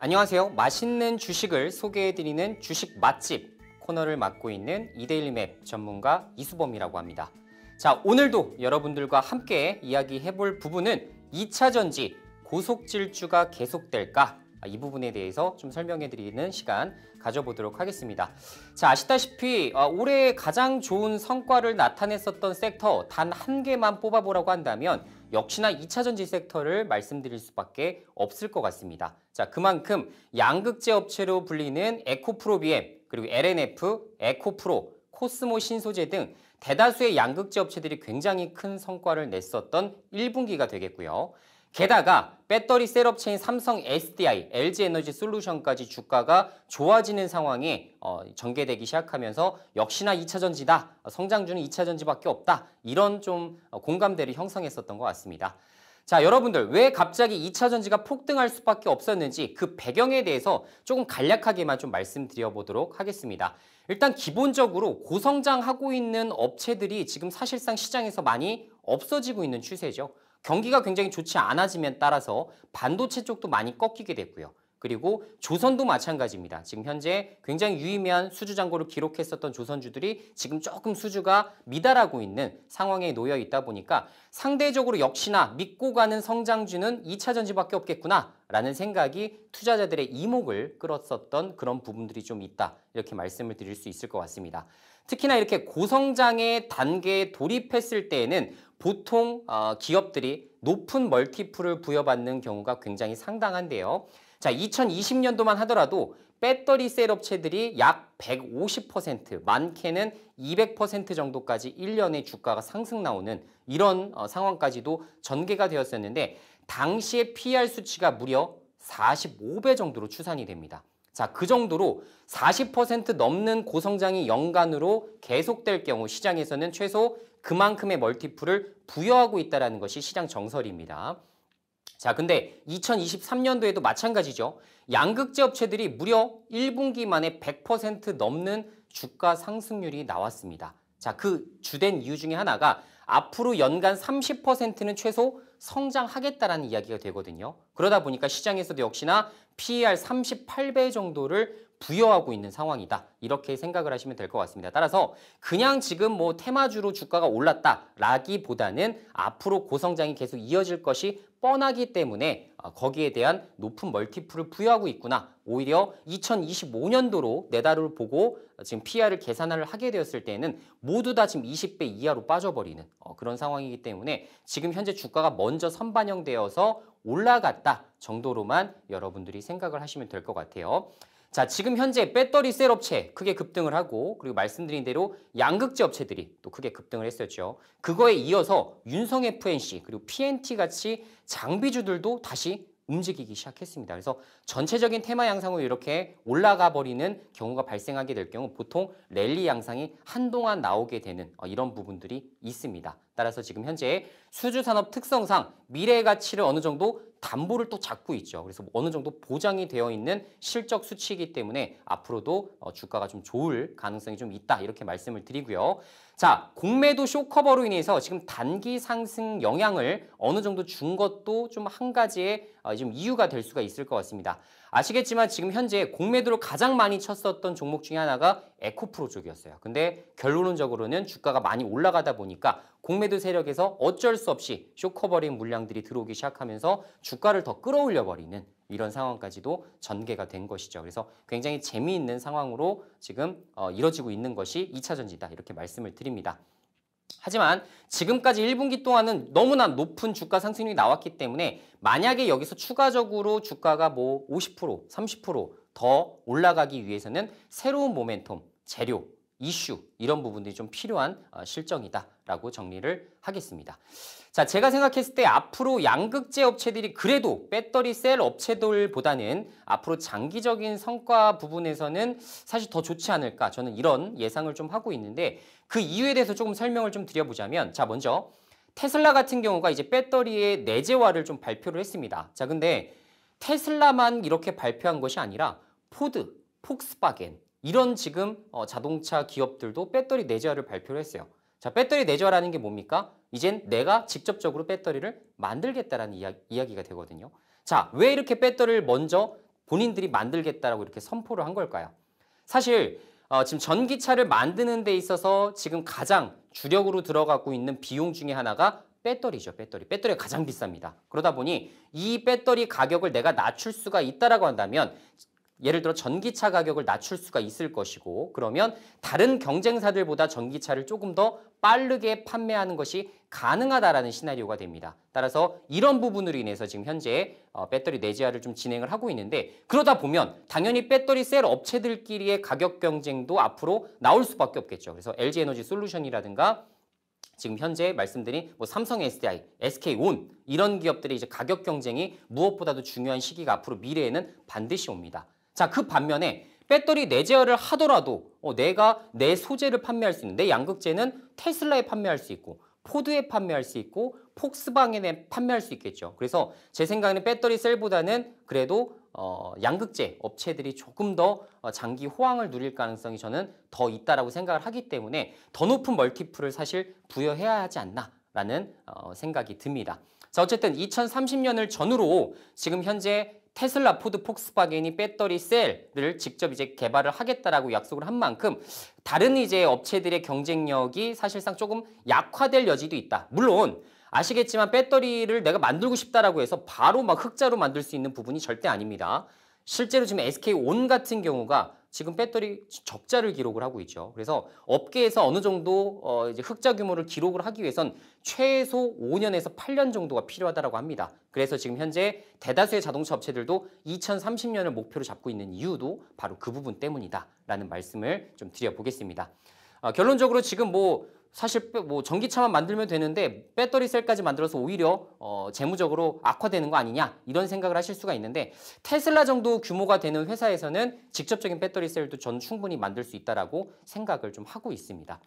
안녕하세요. 맛있는 주식을 소개해드리는 주식 맛집 코너를 맡고 있는 이데일리맵 전문가 이수범이라고 합니다. 자, 오늘도 여러분들과 함께 이야기해볼 부분은 2차전지 고속질주가 계속될까? 아, 이 부분에 대해서 좀 설명해드리는 시간 가져보도록 하겠습니다. 자, 아시다시피 어, 올해 가장 좋은 성과를 나타냈었던 섹터 단 한 개만 뽑아보라고 한다면 역시나 2차전지 섹터를 말씀드릴 수밖에 없을 것 같습니다. 자, 그만큼 양극재 업체로 불리는 에코프로비엠, 그리고 LNF, 에코프로, 코스모 신소재 등 대다수의 양극재 업체들이 굉장히 큰 성과를 냈었던 1분기가 되겠고요. 게다가 배터리 셀업체인 삼성 SDI, LG에너지 솔루션까지 주가가 좋아지는 상황에 어, 전개되기 시작하면서 역시나 2차전지다, 성장주는 2차전지밖에 없다 이런 좀 어, 공감대를 형성했었던 것 같습니다. 자 여러분들 왜 갑자기 2차전지가 폭등할 수밖에 없었는지 그 배경에 대해서 조금 간략하게만 좀 말씀드려보도록 하겠습니다. 일단 기본적으로 고성장하고 있는 업체들이 지금 사실상 시장에서 많이 없어지고 있는 추세죠. 경기가 굉장히 좋지 않아지면 따라서 반도체 쪽도 많이 꺾이게 됐고요. 그리고 조선도 마찬가지입니다. 지금 현재 굉장히 유의미한 수주 잔고를 기록했었던 조선주들이 지금 조금 수주가 미달하고 있는 상황에 놓여 있다 보니까 상대적으로 역시나 믿고 가는 성장주는 2차 전지밖에 없겠구나 라는 생각이 투자자들의 이목을 끌었었던 그런 부분들이 좀 있다 이렇게 말씀을 드릴 수 있을 것 같습니다. 특히나 이렇게 고성장의 단계에 돌입했을 때에는 보통 아, 기업들이 높은 멀티플을 부여받는 경우가 굉장히 상당한데요. 자, 2020년도만 하더라도 배터리 셀 업체들이 약 150%, 많게는 200% 정도까지 1년의 주가가 상승 나오는 이런 어, 상황까지도 전개가 되었었는데 당시의 PR 수치가 무려 45배 정도로 추산이 됩니다. 자, 그 정도로 40% 넘는 고성장이 연간으로 계속될 경우 시장에서는 최소 그만큼의 멀티플을 부여하고 있다는 것이 시장 정설입니다. 자, 근데 2023년도에도 마찬가지죠. 양극재 업체들이 무려 1분기 만에 100% 넘는 주가 상승률이 나왔습니다. 자, 그 주된 이유 중에 하나가 앞으로 연간 30%는 최소 성장하겠다라는 이야기가 되거든요. 그러다 보니까 시장에서도 역시나 PER 38배 정도를 부여하고 있는 상황이다. 이렇게 생각을 하시면 될 것 같습니다. 따라서 그냥 지금 뭐 테마주로 주가가 올랐다라기보다는 앞으로 고성장이 계속 이어질 것이 뻔하기 때문에 어, 거기에 대한 높은 멀티플을 부여하고 있구나. 오히려 2025년도로 내달을 보고 어, 지금 PR을 계산을 하게 되었을 때는 모두 다 지금 20배 이하로 빠져버리는 어, 그런 상황이기 때문에 지금 현재 주가가 먼저 선반영되어서 올라갔다 정도로만 여러분들이 생각을 하시면 될 것 같아요. 자, 지금 현재 배터리 셀 업체 크게 급등을 하고 그리고 말씀드린 대로 양극재 업체들이 또 크게 급등을 했었죠. 그거에 이어서 윤성 FNC 그리고 PNT 같이 장비주들도 다시 움직이기 시작했습니다. 그래서 전체적인 테마 양상으로 이렇게 올라가 버리는 경우가 발생하게 될 경우 보통 랠리 양상이 한동안 나오게 되는 어, 이런 부분들이 있습니다. 따라서 지금 현재 수주 산업 특성상 미래의 가치를 어느 정도 담보를 또 잡고 있죠. 그래서 뭐 어느 정도 보장이 되어 있는 실적 수치이기 때문에 앞으로도 어, 주가가 좀 좋을 가능성이 좀 있다 이렇게 말씀을 드리고요. 자, 공매도 쇼커버로 인해서 지금 단기 상승 영향을 어느 정도 준 것도 좀 한 가지의 어, 좀 이유가 될 수가 있을 것 같습니다. 아시겠지만 지금 현재 공매도를 가장 많이 쳤었던 종목 중에 하나가 에코프로 쪽이었어요. 근데 결론적으로는 주가가 많이 올라가다 보니까 공매도 세력에서 어쩔 수 없이 쇼커버린 물량들이 들어오기 시작하면서 주가를 더 끌어올려 버리는 이런 상황까지도 전개가 된 것이죠. 그래서 굉장히 재미있는 상황으로 지금 어, 이뤄지고 있는 것이 2차 전지다 이렇게 말씀을 드립니다. 하지만 지금까지 1분기 동안은 너무나 높은 주가 상승률이 나왔기 때문에 만약에 여기서 추가적으로 주가가 뭐 50%, 30%더 올라가기 위해서는 새로운 모멘텀, 재료, 이슈 이런 부분들이 좀 필요한 어, 실정이다라고 정리를 하겠습니다. 자, 제가 생각했을 때 앞으로 양극재 업체들이 그래도 배터리 셀 업체들보다는 앞으로 장기적인 성과 부분에서는 사실 더 좋지 않을까 저는 이런 예상을 좀 하고 있는데 그 이유에 대해서 조금 설명을 좀 드려보자면 자, 먼저 테슬라 같은 경우가 이제 배터리의 내재화를 좀 발표를 했습니다. 자, 근데 테슬라만 이렇게 발표한 것이 아니라 포드, 폭스바겐, 이런 지금 어, 자동차 기업들도 배터리 내재화를 발표를 했어요. 자, 배터리 내재화라는 게 뭡니까? 이젠 내가 직접적으로 배터리를 만들겠다라는 이야, 이야기가 되거든요. 자, 왜 이렇게 배터리를 먼저 본인들이 만들겠다라고 이렇게 선포를 한 걸까요? 사실 어, 지금 전기차를 만드는 데 있어서 지금 가장 주력으로 들어가고 있는 비용 중에 하나가 배터리죠, 배터리. 배터리가 가장 비쌉니다. 그러다 보니 이 배터리 가격을 내가 낮출 수가 있다라고 한다면 예를 들어 전기차 가격을 낮출 수가 있을 것이고 그러면 다른 경쟁사들보다 전기차를 조금 더 빠르게 판매하는 것이 가능하다라는 시나리오가 됩니다. 따라서 이런 부분으로 인해서 지금 현재 어, 배터리 내재화를 좀 진행을 하고 있는데 그러다 보면 당연히 배터리 셀 업체들끼리의 가격 경쟁도 앞으로 나올 수밖에 없겠죠. 그래서 LG 에너지 솔루션이라든가 지금 현재 말씀드린 뭐 삼성 SDI, SK온 이런 기업들의 이제 가격 경쟁이 무엇보다도 중요한 시기가 앞으로 미래에는 반드시 옵니다. 자, 그 반면에 배터리 내재화를 하더라도 어, 내가 내 소재를 판매할 수 있는 데 양극재는 테슬라에 판매할 수 있고 포드에 판매할 수 있고 폭스바겐에 판매할 수 있겠죠. 그래서 제 생각에는 배터리 셀보다는 그래도 어, 양극재 업체들이 조금 더 어, 장기 호황을 누릴 가능성이 저는 더 있다라고 생각을 하기 때문에 더 높은 멀티플을 사실 부여해야 하지 않나라는 어, 생각이 듭니다. 자 어쨌든 2030년을 전후로 지금 현재 테슬라, 포드, 폭스바겐이 배터리 셀을 직접 이제 개발을 하겠다라고 약속을 한 만큼 다른 이제 업체들의 경쟁력이 사실상 조금 약화될 여지도 있다. 물론 아시겠지만 배터리를 내가 만들고 싶다라고 해서 바로 막 흑자로 만들 수 있는 부분이 절대 아닙니다. 실제로 지금 SK 온 같은 경우가 지금 배터리 적자를 기록을 하고 있죠. 그래서 업계에서 어느 정도 어 이제 흑자 규모를 기록을 하기 위해선 최소 5년에서 8년 정도가 필요하다고 합니다. 그래서 지금 현재 대다수의 자동차 업체들도 2030년을 목표로 잡고 있는 이유도 바로 그 부분 때문이다라는 말씀을 좀 드려보겠습니다. 어 결론적으로 지금 뭐 사실 뭐 전기차만 만들면 되는데 배터리 셀까지 만들어서 오히려 어 재무적으로 악화되는 거 아니냐 이런 생각을 하실 수가 있는데 테슬라 정도 규모가 되는 회사에서는 직접적인 배터리 셀도 전 충분히 만들 수 있다라고 생각을 좀 하고 있습니다.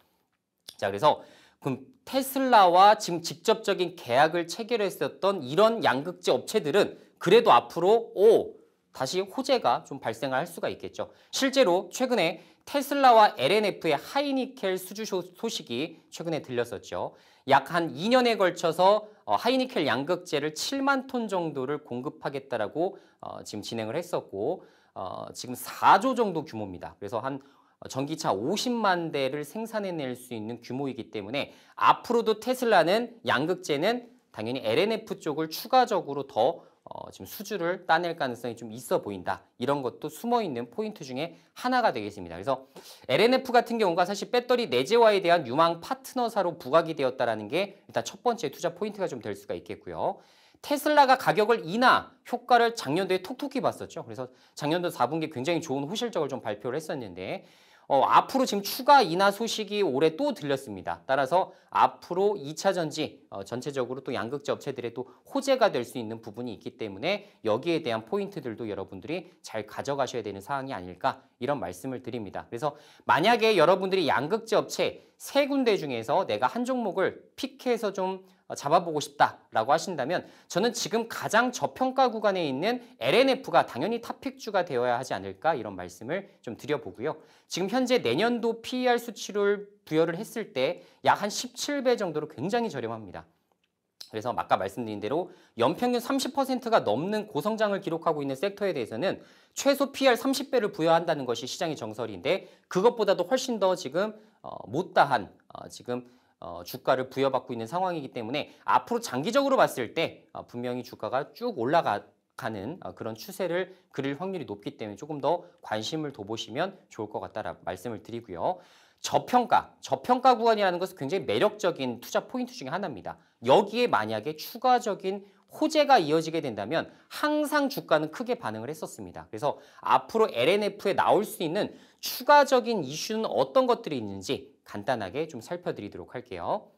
자 그래서 그럼 테슬라와 지금 직접적인 계약을 체결했었던 이런 양극재 업체들은 그래도 앞으로 오 다시 호재가 좀 발생할 수가 있겠죠. 실제로 최근에 테슬라와 LNF의 하이니켈 수주 소식이 최근에 들렸었죠. 약 한 2년에 걸쳐서 어, 하이니켈 양극재를 7만 톤 정도를 공급하겠다라고 어, 지금 진행을 했었고 어, 지금 4조 정도 규모입니다. 그래서 한 전기차 50만 대를 생산해낼 수 있는 규모이기 때문에 앞으로도 테슬라는 양극재는 당연히 LNF 쪽을 추가적으로 더 어, 지금 수주를 따낼 가능성이 좀 있어 보인다. 이런 것도 숨어있는 포인트 중에 하나가 되겠습니다. 그래서 LNF 같은 경우가 사실 배터리 내재화에 대한 유망 파트너사로 부각이 되었다는 게 일단 첫 번째 투자 포인트가 좀 될 수가 있겠고요. 테슬라가 가격을 인하 효과를 작년도에 톡톡히 봤었죠. 그래서 작년도 4분기 굉장히 좋은 호실적을 좀 발표를 했었는데 어, 앞으로 지금 추가 인하 소식이 올해 또 들렸습니다. 따라서 앞으로 2차 전지 어, 전체적으로 또 양극재 업체들의 또 호재가 될 수 있는 부분이 있기 때문에 여기에 대한 포인트들도 여러분들이 잘 가져가셔야 되는 사항이 아닐까 이런 말씀을 드립니다. 그래서 만약에 여러분들이 양극재 업체 세 군데 중에서 내가 한 종목을 픽해서 좀 잡아보고 싶다라고 하신다면 저는 지금 가장 저평가 구간에 있는 LNF가 당연히 탑픽주가 되어야 하지 않을까 이런 말씀을 좀 드려보고요. 지금 현재 내년도 PER 수치를 부여를 했을 때 약 한 17배 정도로 굉장히 저렴합니다. 그래서 아까 말씀드린 대로 연평균 30%가 넘는 고성장을 기록하고 있는 섹터에 대해서는 최소 PR e 30배를 부여한다는 것이 시장의 정설인데 그것보다도 훨씬 더 지금 어, 못다한 어, 지금 어, 주가를 부여받고 있는 상황이기 때문에 앞으로 장기적으로 봤을 때 어, 분명히 주가가 쭉 올라가 가는 어, 그런 추세를 그릴 확률이 높기 때문에 조금 더 관심을 둬보시면 좋을 것 같다라 말씀을 드리고요. 저평가, 저평가 구간이라는 것은 굉장히 매력적인 투자 포인트 중의 하나입니다. 여기에 만약에 추가적인 호재가 이어지게 된다면 항상 주가는 크게 반응을 했었습니다. 그래서 앞으로 LNF에 나올 수 있는 추가적인 이슈는 어떤 것들이 있는지 간단하게 좀 살펴드리도록 할게요.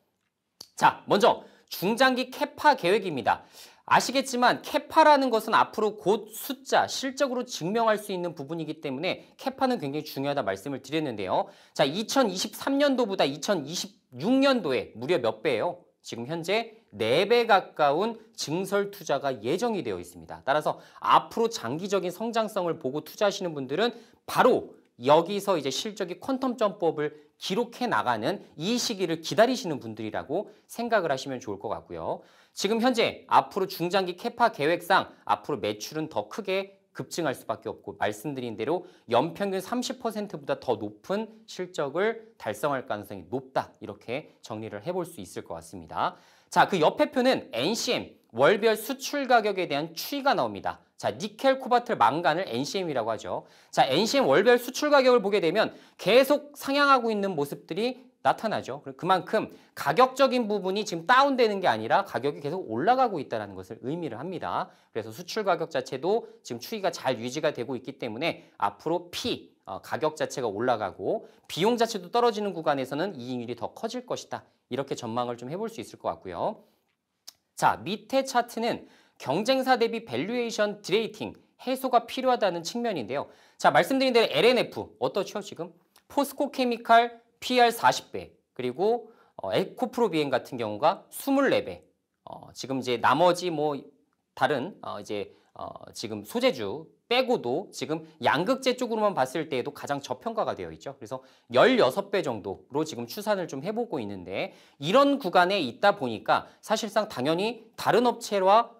자, 먼저 중장기 캐파 계획입니다. 아시겠지만 캐파라는 것은 앞으로 곧 숫자, 실적으로 증명할 수 있는 부분이기 때문에 캐파는 굉장히 중요하다 말씀을 드렸는데요. 자, 2023년도보다 2026년도에 무려 몇 배예요? 지금 현재 4배 가까운 증설 투자가 예정이 되어 있습니다. 따라서 앞으로 장기적인 성장성을 보고 투자하시는 분들은 바로 여기서 이제 실적이 퀀텀 점법을 기록해 나가는 이 시기를 기다리시는 분들이라고 생각을 하시면 좋을 것 같고요. 지금 현재 앞으로 중장기 캐파 계획상 앞으로 매출은 더 크게 급증할 수밖에 없고 말씀드린 대로 연평균 30%보다 더 높은 실적을 달성할 가능성이 높다 이렇게 정리를 해볼 수 있을 것 같습니다. 자, 그 옆에 표는 NCM 월별 수출 가격에 대한 추이가 나옵니다. 자, 니켈, 코바트 망간을 NCM이라고 하죠. 자, NCM 월별 수출 가격을 보게 되면 계속 상향하고 있는 모습들이 나타나죠. 그만큼 가격적인 부분이 지금 다운되는 게 아니라 가격이 계속 올라가고 있다는 것을 의미를 합니다. 그래서 수출 가격 자체도 지금 추이가 잘 유지가 되고 있기 때문에 앞으로 P, 어, 가격 자체가 올라가고 비용 자체도 떨어지는 구간에서는 이익률이 더 커질 것이다. 이렇게 전망을 좀 해볼 수 있을 것 같고요. 자, 밑에 차트는 경쟁사 대비 밸류에이션 드레이팅 해소가 필요하다는 측면인데요. 자, 말씀드린 대로 LNF 어떠죠 지금? 포스코 케미칼, PR 40배, 그리고 어, 에코프로 비행 같은 경우가 24배. 어, 지금 이제 나머지 뭐 다른 어, 이제 어, 지금 소재주 빼고도 지금 양극재 쪽으로만 봤을 때에도 가장 저평가가 되어 있죠. 그래서 16배 정도로 지금 추산을 좀 해보고 있는데 이런 구간에 있다 보니까 사실상 당연히 다른 업체와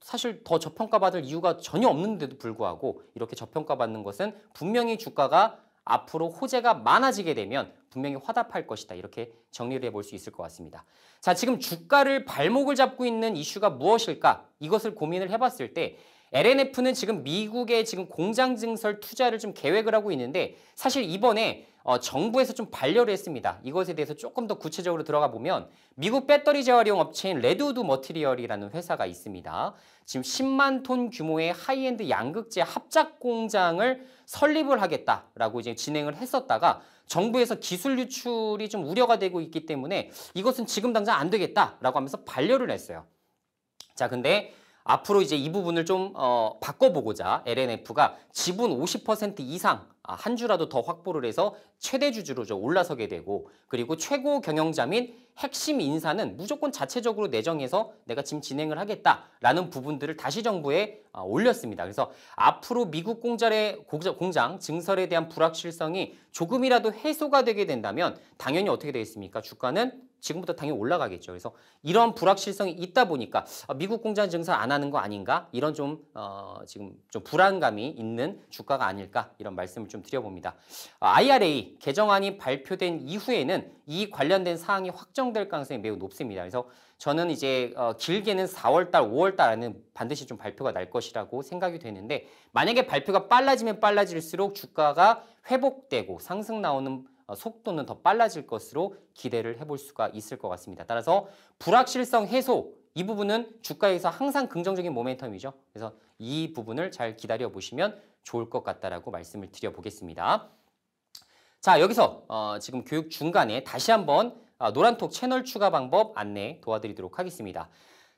사실 더 저평가받을 이유가 전혀 없는데도 불구하고 이렇게 저평가받는 것은 분명히 주가가 앞으로 호재가 많아지게 되면 분명히 화답할 것이다. 이렇게 정리를 해볼 수 있을 것 같습니다. 자, 지금 주가를 발목을 잡고 있는 이슈가 무엇일까? 이것을 고민을 해봤을 때 LNF는 지금 미국의 지금 공장 증설 투자를 좀 계획을 하고 있는데 사실 이번에 어, 정부에서 좀 반려를 했습니다. 이것에 대해서 조금 더 구체적으로 들어가 보면 미국 배터리 재활용 업체인 레드우드 머티리얼이라는 회사가 있습니다. 지금 10만 톤 규모의 하이엔드 양극재 합작 공장을 설립을 하겠다라고 이제 진행을 했었다가 정부에서 기술 유출이 좀 우려가 되고 있기 때문에 이것은 지금 당장 안 되겠다라고 하면서 반려를 했어요. 자, 근데 앞으로 이제 이 부분을 좀 어, 바꿔보고자 LNF가 지분 50% 이상 아, 한 주라도 더 확보를 해서 최대 주주로 올라서게 되고 그리고 최고 경영자 및 핵심 인사는 무조건 자체적으로 내정해서 내가 지금 진행을 하겠다라는 부분들을 다시 정부에 아, 올렸습니다. 그래서 앞으로 미국 공장의 공장 증설에 대한 불확실성이 조금이라도 해소가 되게 된다면 당연히 어떻게 되겠습니까? 주가는 지금부터 당연히 올라가겠죠. 그래서 이런 불확실성이 있다 보니까 아, 미국 공장 증설안 하는 거 아닌가 이런 좀 어, 지금 좀 불안감이 있는 주가가 아닐까 이런 말씀을 좀 드려봅니다. IRA 아, 개정안이 발표된 이후에는 이 관련된 사항이 확정될 가능성이 매우 높습니다. 그래서 저는 이제 어, 길게는 4월달, 5월달 안에는 반드시 좀 발표가 날 것이라고 생각이 되는데 만약에 발표가 빨라지면 빨라질수록 주가가 회복되고 상승 나오는 어, 속도는 더 빨라질 것으로 기대를 해볼 수가 있을 것 같습니다. 따라서 불확실성 해소 이 부분은 주가에서 항상 긍정적인 모멘텀이죠. 그래서 이 부분을 잘 기다려 보시면 좋을 것 같다라고 말씀을 드려보겠습니다. 자 여기서 어, 지금 교육 중간에 다시 한번 어, 노란톡 채널 추가 방법 안내 도와드리도록 하겠습니다.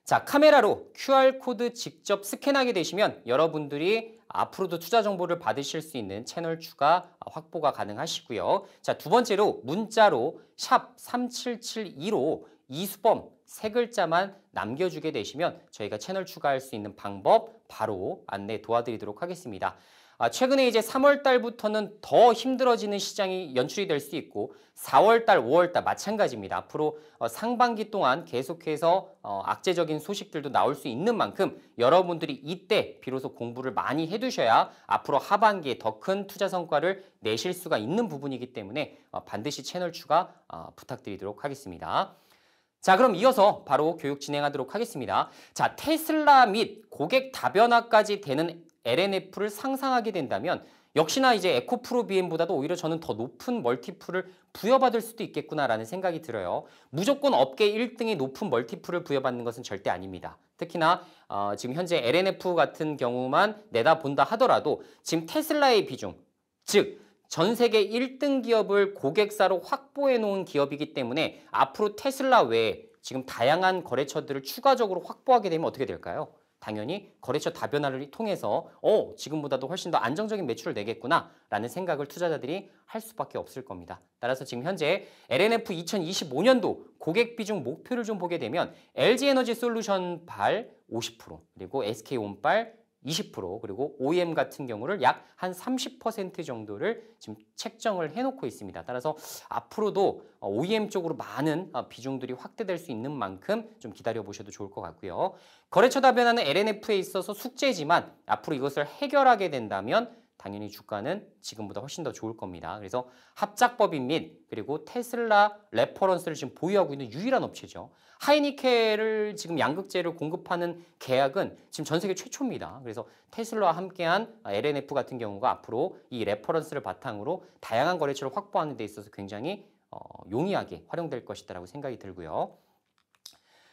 자, 카메라로 QR코드 직접 스캔하게 되시면 여러분들이 앞으로도 투자 정보를 받으실 수 있는 채널 추가 확보가 가능하시고요. 자, 두 번째로 문자로 샵 3772로 이수범 세 글자만 남겨주게 되시면 저희가 채널 추가할 수 있는 방법 바로 안내 도와드리도록 하겠습니다. 아, 최근에 이제 3월 달부터는 더 힘들어지는 시장이 연출이 될 수 있고 4월 달, 5월 달 마찬가지입니다. 앞으로 어, 상반기 동안 계속해서 어, 악재적인 소식들도 나올 수 있는 만큼 여러분들이 이때 비로소 공부를 많이 해두셔야 앞으로 하반기에 더 큰 투자 성과를 내실 수가 있는 부분이기 때문에 어, 반드시 채널 추가 부탁드리도록 하겠습니다. 자 그럼 이어서 바로 교육 진행하도록 하겠습니다. 자 테슬라 및 고객 다변화까지 되는 LNF를 상상하게 된다면 역시나 이제 에코프로 BM보다도 오히려 저는 더 높은 멀티플을 부여받을 수도 있겠구나라는 생각이 들어요. 무조건 업계 1등의 높은 멀티플을 부여받는 것은 절대 아닙니다. 특히나 어, 지금 현재 LNF 같은 경우만 내다본다 하더라도 지금 테슬라의 비중, 즉 전 세계 1등 기업을 고객사로 확보해 놓은 기업이기 때문에 앞으로 테슬라 외에 지금 다양한 거래처들을 추가적으로 확보하게 되면 어떻게 될까요? 당연히 거래처 다변화를 통해서 어 지금보다도 훨씬 더 안정적인 매출을 내겠구나라는 생각을 투자자들이 할 수밖에 없을 겁니다. 따라서 지금 현재 LNF 2025년도 고객 비중 목표를 좀 보게 되면 LG 에너지 솔루션 발50% 그리고 SK 온발 20% 그리고 OEM 같은 경우를 약 한 30% 정도를 지금 책정을 해놓고 있습니다. 따라서 앞으로도 OEM 어, 쪽으로 많은 어, 비중들이 확대될 수 있는 만큼 좀 기다려보셔도 좋을 것 같고요. 거래처 다변화는 LNF에 있어서 숙제지만 앞으로 이것을 해결하게 된다면 당연히 주가는 지금보다 훨씬 더 좋을 겁니다. 그래서 합작법인 및 그리고 테슬라 레퍼런스를 지금 보유하고 있는 유일한 업체죠. 하이니케를 지금 양극재를 공급하는 계약은 지금 전 세계 최초입니다. 그래서 테슬라와 함께한 LNF 같은 경우가 앞으로 이 레퍼런스를 바탕으로 다양한 거래처를 확보하는 데 있어서 굉장히 어, 용이하게 활용될 것이다라고 생각이 들고요.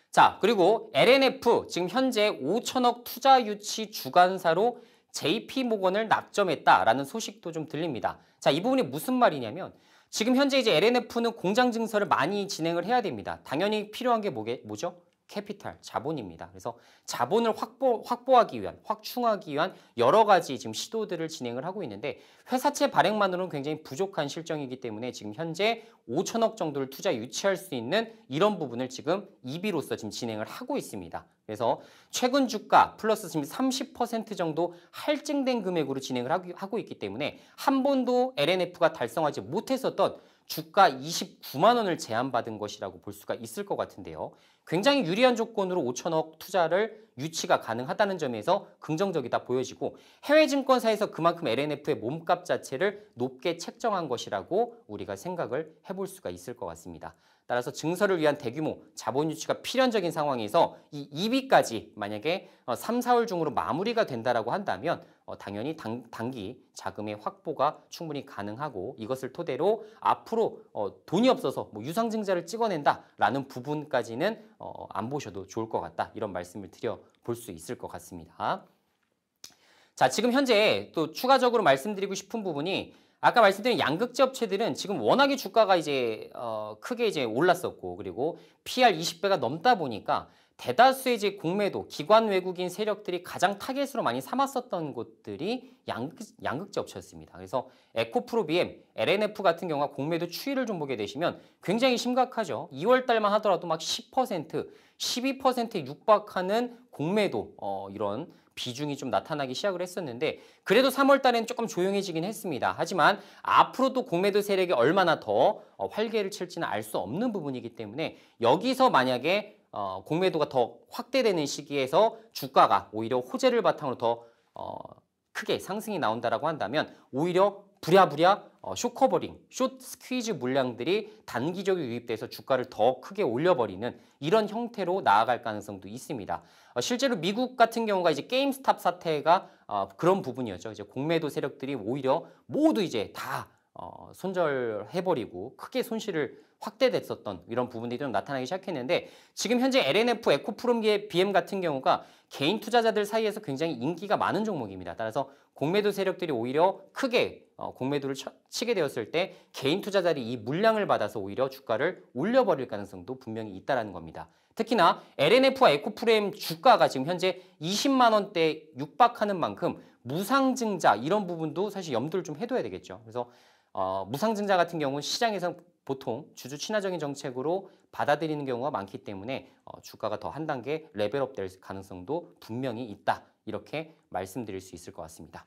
자, 그리고 LNF 지금 현재 5천억 투자 유치 주관사로 JP 모건을 낙점했다라는 소식도 좀 들립니다. 자, 이 부분이 무슨 말이냐면 지금 현재 이제 LNF는 공장 증설을 많이 진행을 해야 됩니다. 당연히 필요한 게 뭐게, 뭐죠? 캐피탈, 자본입니다. 그래서 자본을 확보, 확보하기 위한, 확충하기 위한 여러 가지 지금 시도들을 진행을 하고 있는데 회사채 발행만으로는 굉장히 부족한 실정이기 때문에 지금 현재 5천억 정도를 투자 유치할 수 있는 이런 부분을 지금 EB로서 지금 진행을 하고 있습니다. 그래서 최근 주가 플러스 지금 30% 정도 할증된 금액으로 진행을 하고 있기 때문에 한 번도 LNF가 달성하지 못했었던 주가 29만 원을 제한받은 것이라고 볼 수가 있을 것 같은데요. 굉장히 유리한 조건으로 5천억 투자를 유치가 가능하다는 점에서 긍정적이다 보여지고 해외 증권사에서 그만큼 LNF의 몸값 자체를 높게 책정한 것이라고 우리가 생각을 해볼 수가 있을 것 같습니다. 따라서 증설을 위한 대규모 자본 유치가 필연적인 상황에서 이2위까지 만약에 3, 어, 4월 중으로 마무리가 된다라고 한다면 어, 당연히 당, 단기 자금의 확보가 충분히 가능하고 이것을 토대로 앞으로 어, 돈이 없어서 뭐 유상증자를 찍어낸다라는 부분까지는 안 보셔도 좋을 것 같다 이런 말씀을 드려 볼수 있을 것 같습니다. 자, 지금 현재 또 추가적으로 말씀드리고 싶은 부분이 아까 말씀드린 양극재 업체들은 지금 워낙에 주가가 이제 어, 크게 이제 올랐었고 그리고 PR 20배가 넘다 보니까 대다수의 이제 공매도 기관 외국인 세력들이 가장 타겟으로 많이 삼았었던 곳들이 양극, 양극재 업체였습니다. 그래서 에코프로 비엠 LNF 같은 경우가 공매도 추이를 좀 보게 되시면 굉장히 심각하죠. 2월 달만 하더라도 막 10%, 12%에 육박하는 공매도 어, 이런 비중이 좀 나타나기 시작을 했었는데 그래도 3월 달에는 조금 조용해지긴 했습니다. 하지만 앞으로도 공매도 세력이 얼마나 더 어, 활개를 칠지는 알 수 없는 부분이기 때문에 여기서 만약에 어, 공매도가 더 확대되는 시기에서 주가가 오히려 호재를 바탕으로 더 어, 크게 상승이 나온다라고 한다면 오히려 부랴부랴 어, 쇼커버링, 숏 스퀴즈 물량들이 단기적으로 유입돼서 주가를 더 크게 올려버리는 이런 형태로 나아갈 가능성도 있습니다. 어, 실제로 미국 같은 경우가 이제 게임스탑 사태가 어, 그런 부분이었죠. 이제 공매도 세력들이 오히려 모두 이제 다 어, 손절해버리고 크게 손실을 확대됐었던 이런 부분들이 좀 나타나기 시작했는데 지금 현재 LNF 에코프롬기의 BM 같은 경우가 개인 투자자들 사이에서 굉장히 인기가 많은 종목입니다. 따라서 공매도 세력들이 오히려 크게 어, 공매도를 쳐, 치게 되었을 때 개인 투자자들이 이 물량을 받아서 오히려 주가를 올려버릴 가능성도 분명히 있다는 겁니다. 특히나 LNF와 에코프레임 주가가 지금 현재 20만 원대 육박하는 만큼 무상증자 이런 부분도 사실 염두를 좀 해둬야 되겠죠. 그래서 어, 무상증자 같은 경우는 시장에서 보통 주주 친화적인 정책으로 받아들이는 경우가 많기 때문에 어, 주가가 더 한 단계 레벨업 될 가능성도 분명히 있다. 이렇게 말씀드릴 수 있을 것 같습니다.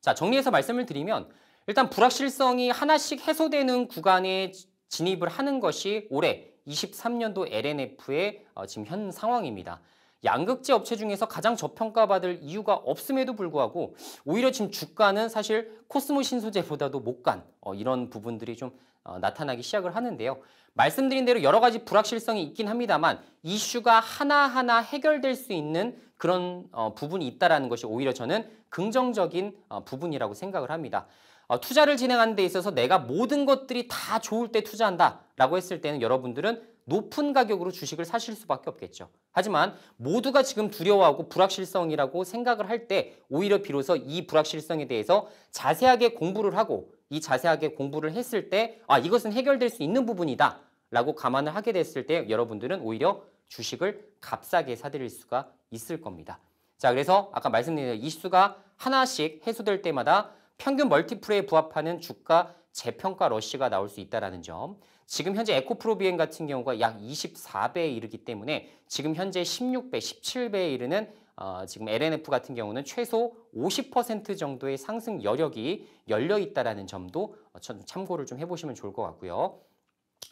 자, 정리해서 말씀을 드리면 일단 불확실성이 하나씩 해소되는 구간에 진입을 하는 것이 올해 23년도 LNF의 어, 지금 현 상황입니다. 양극재 업체 중에서 가장 저평가받을 이유가 없음에도 불구하고 오히려 지금 주가는 사실 코스모 신소재보다도 못간 어, 이런 부분들이 좀 어, 나타나기 시작을 하는데요. 말씀드린 대로 여러 가지 불확실성이 있긴 합니다만 이슈가 하나하나 해결될 수 있는 그런 어, 부분이 있다는 것이 오히려 저는 긍정적인 어, 부분이라고 생각을 합니다. 어, 투자를 진행하는 데 있어서 내가 모든 것들이 다 좋을 때 투자한다라고 했을 때는 여러분들은 높은 가격으로 주식을 사실 수밖에 없겠죠. 하지만 모두가 지금 두려워하고 불확실성이라고 생각을 할 때 오히려 비로소 이 불확실성에 대해서 자세하게 공부를 하고 이 자세하게 공부를 했을 때 아, 이것은 해결될 수 있는 부분이다 라고 감안을 하게 됐을 때 여러분들은 오히려 주식을 값싸게 사드릴 수가 있을 겁니다. 자, 그래서 아까 말씀드린 이슈가 하나씩 해소될 때마다 평균 멀티플에 부합하는 주가 재평가 러쉬가 나올 수 있다는 점. 지금 현재 에코프로비행 같은 경우가 약 24배에 이르기 때문에 지금 현재 16배, 17배에 이르는 어, 지금 LNF 같은 경우는 최소 50% 정도의 상승 여력이 열려 있다라는 점도 어, 참고를 좀 해보시면 좋을 것 같고요.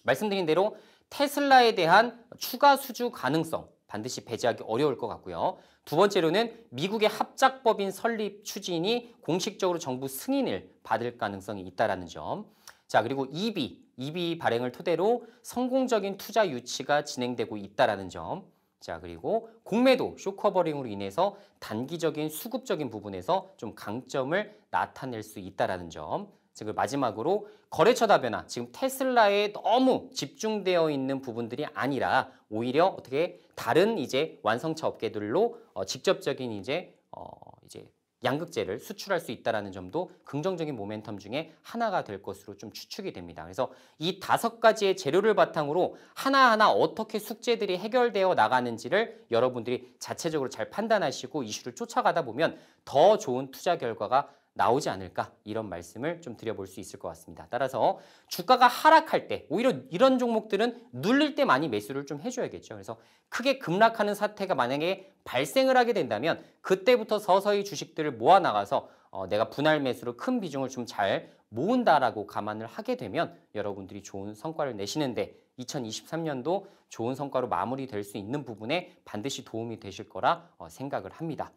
말씀드린 대로 테슬라에 대한 추가 수주 가능성 반드시 배제하기 어려울 것 같고요. 두 번째로는 미국의 합작법인 설립 추진이 공식적으로 정부 승인을 받을 가능성이 있다는 점. 자 그리고 EB, EB 발행을 토대로 성공적인 투자 유치가 진행되고 있다는 점. 자 그리고 공매도 쇼커버링으로 인해서 단기적인 수급적인 부분에서 좀 강점을 나타낼 수있다는 점. 지금 마지막으로 거래처 다변화 지금 테슬라에 너무 집중되어 있는 부분들이 아니라 오히려 어떻게 다른 이제 완성차 업계들로 어, 직접적인 이제 어, 이제 양극재를 수출할 수 있다는 점도 긍정적인 모멘텀 중에 하나가 될 것으로 좀 추측이 됩니다. 그래서 이 다섯 가지의 재료를 바탕으로 하나하나 어떻게 숙제들이 해결되어 나가는지를 여러분들이 자체적으로 잘 판단하시고 이슈를 쫓아가다 보면 더 좋은 투자 결과가 나오지 않을까 이런 말씀을 좀 드려볼 수 있을 것 같습니다. 따라서 주가가 하락할 때 오히려 이런 종목들은 눌릴 때 많이 매수를 좀 해줘야겠죠. 그래서 크게 급락하는 사태가 만약에 발생을 하게 된다면 그때부터 서서히 주식들을 모아 나가서 어, 내가 분할 매수로 큰 비중을 좀 잘 모은다라고 감안을 하게 되면 여러분들이 좋은 성과를 내시는데 2023년도 좋은 성과로 마무리될 수 있는 부분에 반드시 도움이 되실 거라 어, 생각을 합니다.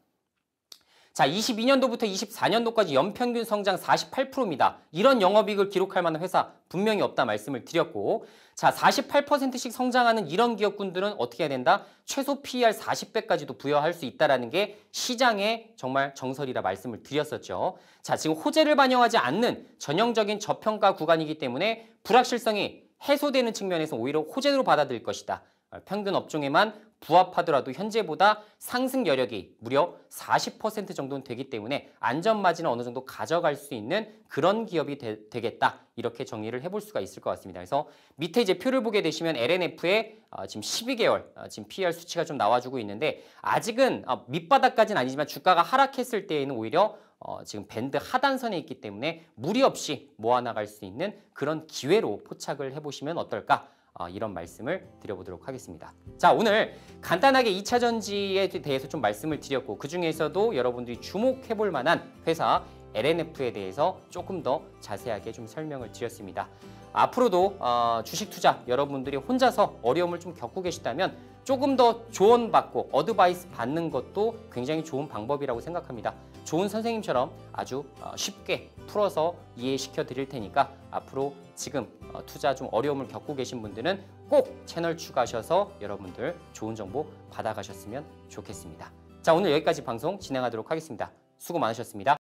자, 22년도부터 24년도까지 연평균 성장 48%입니다. 이런 영업이익을 기록할 만한 회사 분명히 없다 말씀을 드렸고 자, 48%씩 성장하는 이런 기업군들은 어떻게 해야 된다? 최소 PER 40배까지도 부여할 수 있다는 게 시장의 정말 정설이라 말씀을 드렸었죠. 자, 지금 호재를 반영하지 않는 전형적인 저평가 구간이기 때문에 불확실성이 해소되는 측면에서 오히려 호재로 받아들일 것이다. 아, 평균 업종에만 부합하더라도 현재보다 상승 여력이 무려 40% 정도는 되기 때문에 안전 마진을 어느 정도 가져갈 수 있는 그런 기업이 되, 겠다 이렇게 정리를 해볼 수가 있을 것 같습니다. 그래서 밑에 이제 표를 보게 되시면 LNF의 어, 지금 12개월 어, 지금 p e r 수치가 좀 나와주고 있는데 아직은 어, 밑바닥까지는 아니지만 주가가 하락했을 때에는 오히려 어, 지금 밴드 하단선에 있기 때문에 무리 없이 모아나갈 수 있는 그런 기회로 포착을 해보시면 어떨까 어, 이런 말씀을 드려보도록 하겠습니다. 자 오늘 간단하게 2차 전지에 대해서 좀 말씀을 드렸고 그 중에서도 여러분들이 주목해볼 만한 회사 LNF에 대해서 조금 더 자세하게 좀 설명을 드렸습니다. 앞으로도 어, 주식 투자 여러분들이 혼자서 어려움을 좀 겪고 계시다면 조금 더 조언받고 어드바이스 받는 것도 굉장히 좋은 방법이라고 생각합니다. 좋은 선생님처럼 아주 어, 쉽게 풀어서 이해시켜 드릴 테니까 앞으로 지금 어, 투자 좀 어려움을 겪고 계신 분들은 꼭 채널 추가하셔서 여러분들 좋은 정보 받아가셨으면 좋겠습니다. 자 오늘 여기까지 방송 진행하도록 하겠습니다. 수고 많으셨습니다.